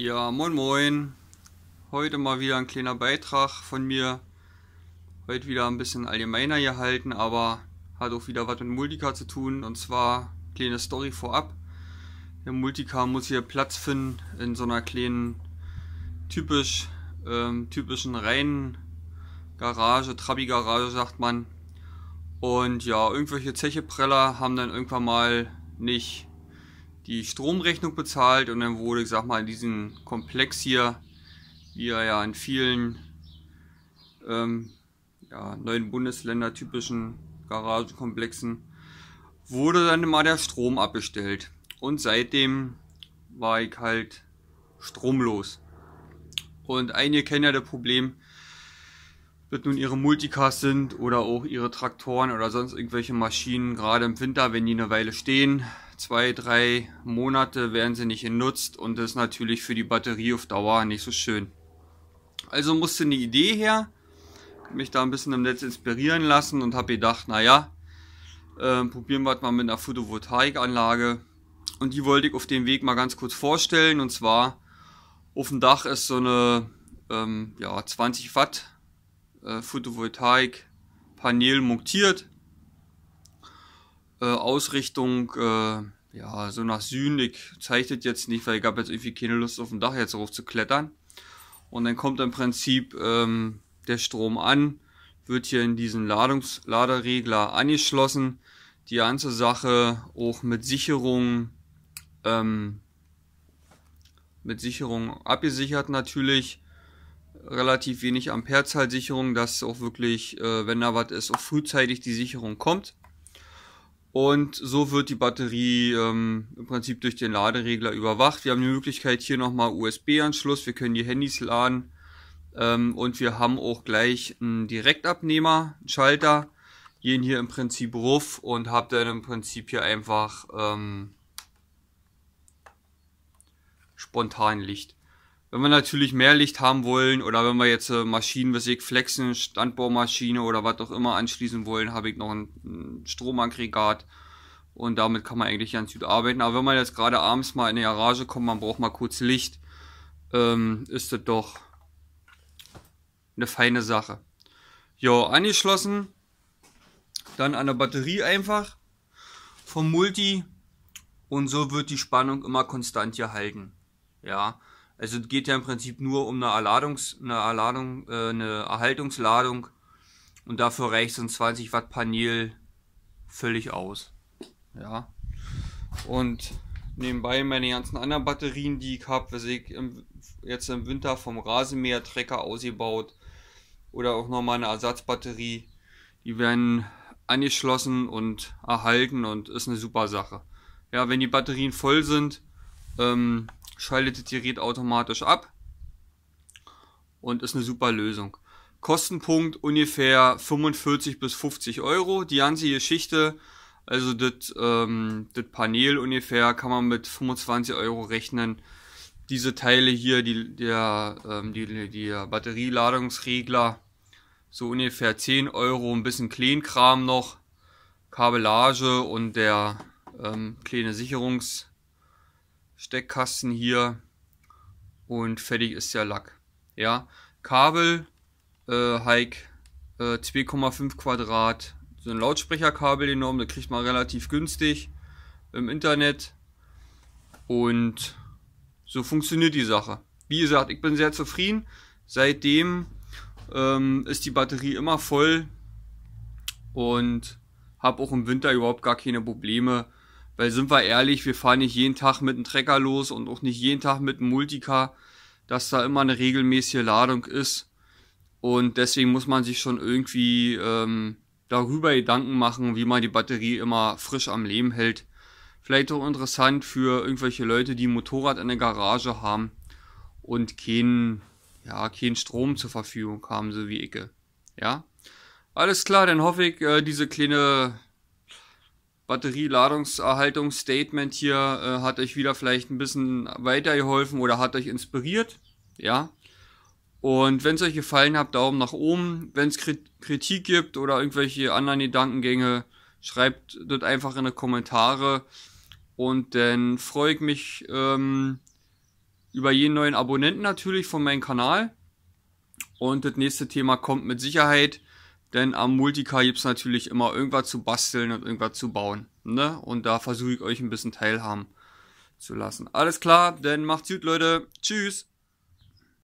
Ja, moin moin. Heute mal wieder ein kleiner Beitrag von mir. Heute wieder ein bisschen allgemeiner gehalten, aber hat auch wieder was mit Multicar zu tun. Und zwar, kleine Story vorab. Der Multicar muss hier Platz finden in so einer kleinen, typisch, ähm, typischen reinen Garage, Trabi-Garage sagt man. Und ja, irgendwelche Zechepreller haben dann irgendwann mal nicht die Stromrechnung bezahlt und dann wurde, ich sag mal, in diesem Komplex hier, wie er ja in vielen ähm, ja, neuen Bundesländer typischen Garagenkomplexen, wurde dann immer der Strom abbestellt. Und seitdem war ich halt stromlos. Und einige kennen ja das Problem, wird nun ihre Multicars sind oder auch ihre Traktoren oder sonst irgendwelche Maschinen, gerade im Winter, wenn die eine Weile stehen, zwei, drei Monate werden sie nicht genutzt und das ist natürlich für die Batterie auf Dauer nicht so schön. Also musste eine Idee her, mich da ein bisschen im Netz inspirieren lassen und habe gedacht, naja, äh, probieren wir es mal mit einer Photovoltaikanlage. Und die wollte ich auf dem Weg mal ganz kurz vorstellen. Und zwar auf dem Dach ist so eine ähm, ja, 20 Watt äh, Photovoltaik-Panel montiert. Äh, Ausrichtung, äh, ja, so nach Süden. Ich zeichnet jetzt nicht, weil ich habe jetzt irgendwie keine Lust auf dem Dach jetzt rauf zu klettern. Und dann kommt im Prinzip ähm, der Strom an, wird hier in diesen Ladungs Laderegler angeschlossen. Die ganze Sache auch mit Sicherung, ähm, mit Sicherung abgesichert natürlich relativ wenig Amperezahlsicherung, dass auch wirklich, äh, wenn da was ist, auch frühzeitig die Sicherung kommt. Und so wird die Batterie ähm, im Prinzip durch den Laderegler überwacht. Wir haben die Möglichkeit hier nochmal USB-Anschluss, wir können die Handys laden ähm, und wir haben auch gleich einen Direktabnehmer, einen Schalter, gehen hier im Prinzip ruf und habt dann im Prinzip hier einfach ähm, spontan Licht. Wenn wir natürlich mehr Licht haben wollen oder wenn wir jetzt äh, Maschinenbesig, Flexen, Standbohrmaschine oder was auch immer anschließen wollen, habe ich noch ein, ein Stromaggregat und damit kann man eigentlich ganz gut arbeiten. Aber wenn man jetzt gerade abends mal in die Garage kommt, man braucht mal kurz Licht, ähm, ist das doch eine feine Sache. Ja, angeschlossen, dann an der Batterie einfach vom Multi und so wird die Spannung immer konstant gehalten. Ja, also es geht ja im Prinzip nur um eine Erladungs, eine Erladung, äh, eine Erhaltungsladung und dafür reicht so ein 20 Watt Panel völlig aus. Ja. Und nebenbei meine ganzen anderen Batterien, die ich habe, was ich im, jetzt im Winter vom Rasenmähertrecker ausgebaut oder auch nochmal eine Ersatzbatterie, die werden angeschlossen und erhalten und ist eine super Sache. Ja, wenn die Batterien voll sind, ähm, schaltet das Gerät automatisch ab und ist eine super Lösung. Kostenpunkt ungefähr 45 bis 50 Euro. Die ganze Geschichte, also das, ähm, das Panel ungefähr, kann man mit 25 Euro rechnen. Diese Teile hier, die, der, ähm, die, die Batterieladungsregler, so ungefähr 10 Euro, ein bisschen Kleinkram noch, Kabellage und der ähm, kleine Sicherungs- Steckkasten hier und fertig ist der Lack. Ja, Kabel, äh, Hike äh, 2,5 Quadrat, so ein Lautsprecherkabel enorm, das kriegt man relativ günstig im Internet und so funktioniert die Sache. Wie gesagt, ich bin sehr zufrieden. Seitdem ähm, ist die Batterie immer voll und habe auch im Winter überhaupt gar keine Probleme weil sind wir ehrlich, wir fahren nicht jeden Tag mit einem Trecker los und auch nicht jeden Tag mit einem Multicar, dass da immer eine regelmäßige Ladung ist. Und deswegen muss man sich schon irgendwie ähm, darüber Gedanken machen, wie man die Batterie immer frisch am Leben hält. Vielleicht auch interessant für irgendwelche Leute, die ein Motorrad in der Garage haben und keinen, ja, keinen Strom zur Verfügung haben, so wie Icke. Ja? Alles klar, dann hoffe ich, äh, diese kleine Batterieladungserhaltungsstatement hier äh, hat euch wieder vielleicht ein bisschen weitergeholfen oder hat euch inspiriert. Ja. Und wenn es euch gefallen hat, Daumen nach oben. Wenn es Kritik gibt oder irgendwelche anderen Gedankengänge, schreibt das einfach in die Kommentare. Und dann freue ich mich ähm, über jeden neuen Abonnenten natürlich von meinem Kanal. Und das nächste Thema kommt mit Sicherheit. Denn am Multicar gibt es natürlich immer irgendwas zu basteln und irgendwas zu bauen. Ne? Und da versuche ich euch ein bisschen teilhaben zu lassen. Alles klar, dann macht's gut, Leute. Tschüss.